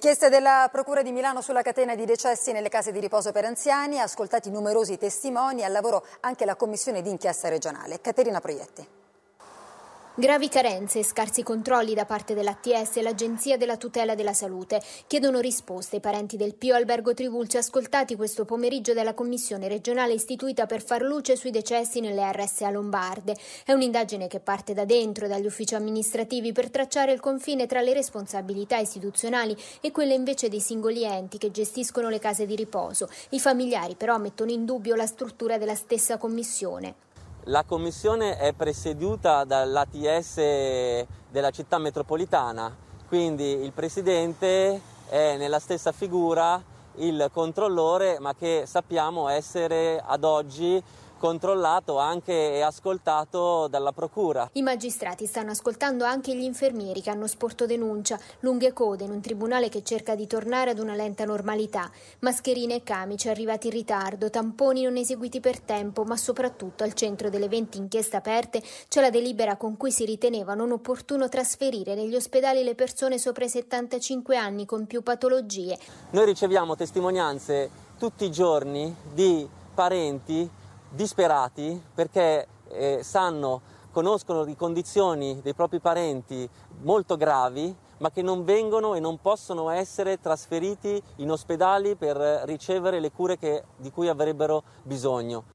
Richieste della Procura di Milano sulla catena di decessi nelle case di riposo per anziani, ascoltati numerosi testimoni, al lavoro anche la Commissione d'inchiesta regionale. Caterina Proietti. Gravi carenze e scarsi controlli da parte dell'ATS e l'Agenzia della tutela della salute chiedono risposte i parenti del Pio Albergo Trivulci ascoltati questo pomeriggio dalla commissione regionale istituita per far luce sui decessi nelle RSA lombarde. È un'indagine che parte da dentro e dagli uffici amministrativi per tracciare il confine tra le responsabilità istituzionali e quelle invece dei singoli enti che gestiscono le case di riposo. I familiari però mettono in dubbio la struttura della stessa commissione. La commissione è presieduta dall'ATS della città metropolitana, quindi il presidente è nella stessa figura il controllore, ma che sappiamo essere ad oggi controllato anche e ascoltato dalla Procura. I magistrati stanno ascoltando anche gli infermieri che hanno sporto denuncia, lunghe code in un tribunale che cerca di tornare ad una lenta normalità, mascherine e camici arrivati in ritardo, tamponi non eseguiti per tempo, ma soprattutto al centro delle 20 inchieste aperte c'è la delibera con cui si riteneva non opportuno trasferire negli ospedali le persone sopra i 75 anni con più patologie. Noi riceviamo testimonianze tutti i giorni di parenti disperati perché eh, sanno, conoscono le condizioni dei propri parenti molto gravi, ma che non vengono e non possono essere trasferiti in ospedali per ricevere le cure che, di cui avrebbero bisogno.